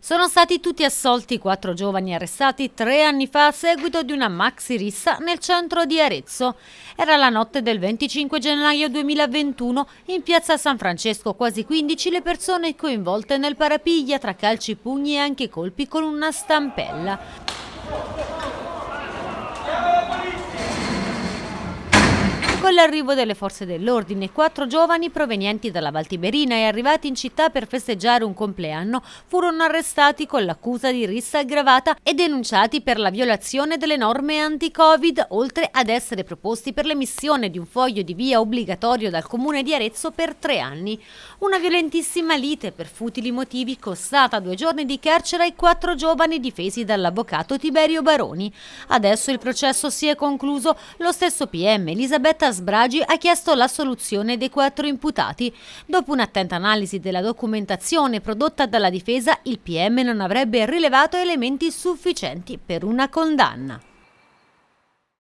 Sono stati tutti assolti quattro giovani arrestati tre anni fa a seguito di una maxi rissa nel centro di Arezzo. Era la notte del 25 gennaio 2021. In piazza San Francesco quasi 15 le persone coinvolte nel parapiglia tra calci, pugni e anche colpi con una stampella. Con l'arrivo delle forze dell'ordine, quattro giovani provenienti dalla Valtiberina e arrivati in città per festeggiare un compleanno furono arrestati con l'accusa di rissa aggravata e denunciati per la violazione delle norme anti-Covid, oltre ad essere proposti per l'emissione di un foglio di via obbligatorio dal comune di Arezzo per tre anni. Una violentissima lite per futili motivi costata due giorni di carcere ai quattro giovani difesi dall'avvocato Tiberio Baroni. Adesso il processo si è concluso, lo stesso PM Elisabetta Sbragi ha chiesto l'assoluzione dei quattro imputati. Dopo un'attenta analisi della documentazione prodotta dalla difesa, il PM non avrebbe rilevato elementi sufficienti per una condanna.